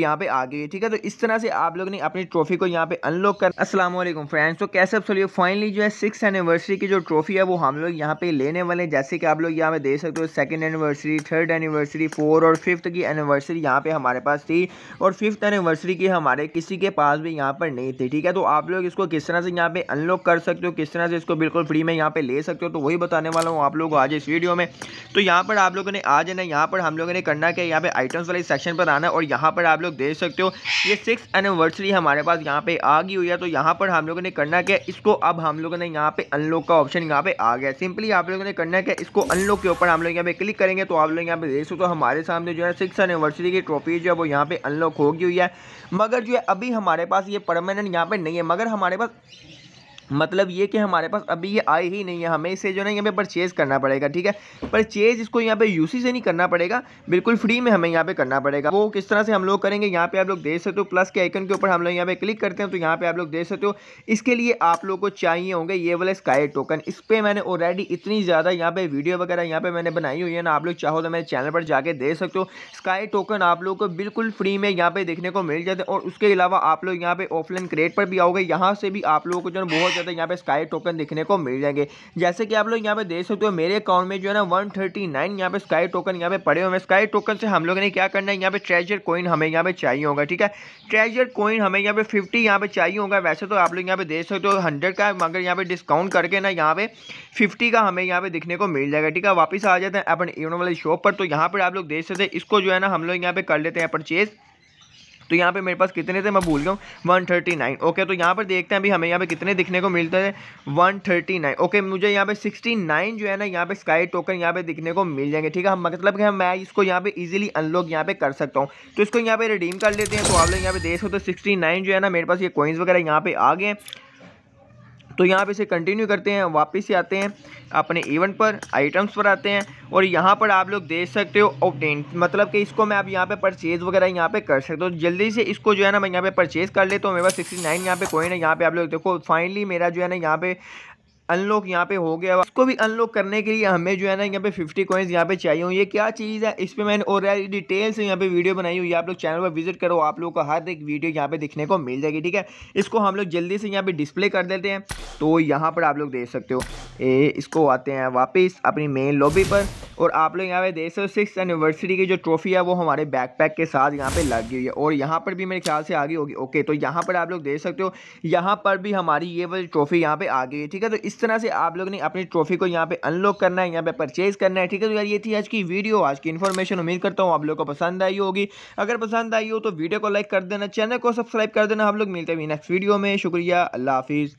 यहाँ पे आ गई है ठीक है तो इस तरह से आप लोग ने अपनी ट्रॉफी को यहाँ पे अनलॉक कर अस्सलाम वालेकुम फ्रेंड्स तो कैसे सोलिए फाइनली जो है सिक्स एनिवर्सरी की जो ट्रॉफी है वो हम लोग यहाँ पे लेने वाले हैं जैसे कि आप लोग यहाँ पे देख सकते हो second anniversary third anniversary four और फिफ्थ की एनिवर्सरी यहाँ पे हमारे पास थी और फिफ्थ एनिवर्सरी की हमारे किसी के पास भी यहाँ पर नहीं थी ठीक है तो आप लोग इसको किस तरह से यहाँ पे अनलॉक कर सकते हो किस तरह से इसको बिल्कुल फ्री में यहाँ पे ले सकते हो तो वही बताने वाला हूँ आप लोग आज इस वीडियो में तो यहाँ पर आप लोगों ने आज ना यहाँ पर हम लोगों ने करना क्या यहाँ पे आइटम्स वाले सेक्शन पर आना और यहाँ पर आप लोग देख सकते हो ये सिक्स एनिवर्सरी हमारे पास यहाँ पे आ गई हुई है तो यहाँ पर हम लोगों ने करना क्या इसको अब हम लोगों ने यहाँ पे अनलॉक का ऑप्शन यहाँ पे आ गया सिंपली आप लोगों ने करना क्या इसको अनलॉक के ऊपर हम लोग यहाँ पे क्लिक करेंगे तो आप लोग यहाँ पे देख सकते हो हमारे सामने जो है सिक्स एनिवर्सरी की ट्रॉफी जो है वो यहाँ पे अनलॉक हो गई हुई है मगर जो है अभी हमारे पास ये परमानेंट यहाँ पे नहीं है मगर हमारे पास मतलब ये कि हमारे पास अभी ये आई ही नहीं है हमें इसे जो है यहाँ पे परचेज़ करना पड़ेगा ठीक है परचेज़ इसको यहाँ पे यूसी से नहीं करना पड़ेगा बिल्कुल फ्री में हमें यहाँ पे करना पड़ेगा वो किस तरह से हम लोग करेंगे यहाँ पे आप लोग देख सकते हो प्लस के आइकन के ऊपर हम लोग यहाँ पे क्लिक करते हैं तो यहाँ पे आप लोग देख सकते हो इसके लिए आप लोग को चाहिए होंगे ये वाले स्काई टोकन इस पर मैंने ऑलरेडी इतनी ज़्यादा यहाँ पे वीडियो वगैरह यहाँ पे मैंने बनाई हुई है ना आप लोग चाहो तो मेरे चैनल पर जाके देख सकते हो स्काई टोकन आप लोग को बिल्कुल फ्री में यहाँ पे देखने को मिल जाते हैं और उसके अलावा आप लोग यहाँ पे ऑफलाइन क्रेट पर भी आओगे यहाँ से भी आप लोगों को जो है बहुत करते ज़्यादा यहाँ पे स्काई टोकन देखने को मिल जाएंगे जैसे कि आप लोग यहाँ पे देख सकते हो मेरे अकाउंट में जो है ना वन थर्टी नाइन यहाँ पे स्काई टोकन यहाँ पे पड़े हुए हैं स्काई टोकन से हम लोग ने क्या करना है यहाँ पे ट्रेजर कोइन हमें यहाँ पे चाहिए होगा ठीक है ट्रेजर कोइन हमें यहाँ पे फिफ्टी यहाँ पे चाहिए होगा वैसे तो आप लोग यहाँ पे देख सकते हो हंड्रेड का मगर यहाँ पे डिस्काउंट करके ना यहाँ पे फिफ्टी का हमें यहाँ पे देखने को मिल जाएगा ठीक है वापस आ जाते हैं अपन इवन वाले शॉप पर तो यहाँ पर आप लोग देख सकते हैं इसको जो है ना हम लोग यहाँ पे कर लेते हैं परचेज़ तो यहाँ पे मेरे पास कितने थे मैं भूल गया हूँ वन थर्टी नाइन ओके तो यहाँ पर देखते हैं अभी हमें यहाँ पे कितने दिखने को मिलते हैं वन थर्टी नाइन ओके मुझे यहाँ पे सिक्सटी नाइन जो है ना यहाँ पे स्काई टोकन यहाँ पे दिखने को मिल जाएंगे ठीक है हम मतलब कि मैं इसको यहाँ पे इजीली अनलॉक यहाँ पे कर सकता हूँ तो इसको यहाँ पे रिडीम कर लेते हैं तो आप लोग यहाँ पे देख सकते हो तो सिक्सटी नाइन जो है ना मेरे पास ये कोइंस वगैरह यहाँ पे आ गए तो यहाँ पे इसे कंटिन्यू करते हैं वापस ही आते हैं अपने इवेंट पर आइटम्स पर आते हैं और यहाँ पर आप लोग देख सकते हो ऑप्टेन मतलब कि इसको मैं आप यहाँ पे परचेज़ वगैरह यहाँ पे कर सकते हो तो जल्दी से इसको जो है ना मैं यहाँ पे परचेज़ कर लेता हूँ मेरे पास सिक्सटी नाइन यहाँ पे कोई ना यहाँ पे आप लोग देखो फाइनली मेरा जो है ना यहाँ पे अनलॉक यहाँ पे हो गया इसको भी अनलॉक करने के लिए हमें जो है ना यहाँ पे 50 कॉइन्स यहाँ पे चाहिए हूँ ये क्या चीज़ है इस पर मैंने ऑलरेडी डिटेल से यहाँ पे वीडियो बनाई हुई है आप लोग चैनल पर विजिट करो आप लोगों को हर एक वीडियो यहाँ पे दिखने को मिल जाएगी ठीक है इसको हम लोग जल्दी से यहाँ पे डिस्प्ले कर देते हैं तो यहाँ पर आप लोग देख सकते हो ए, इसको आते हैं वापस अपनी मेन लॉबी पर और आप लोग यहाँ पे देख सकते हो सिक्स एनिवर्सरी की जो ट्रॉफी है वो हमारे बैकपैक के साथ यहाँ पे लग गई है और यहाँ पर भी मेरे ख्याल से आ गई होगी ओके तो यहाँ पर आप लोग देख सकते हो यहाँ पर भी हमारी ये वाली ट्रॉफी यहाँ पे आ गई है ठीक है तो इस तरह से आप लोग ने अपनी ट्रॉफी को यहाँ पे अनलॉक करना है यहाँ पे परचेज करना है ठीक है तो यार ये थी आज की वीडियो आज की इन्फॉर्मेशन उम्मीद करता हूँ आप लोग को पसंद आई होगी अगर पसंद आई हो तो वीडियो को लाइक कर देना चैनल को सब्सक्राइब कर देना आप लोग मिलते हैं नेक्स्ट वीडियो में शुक्रिया अल्लाह हाफिज़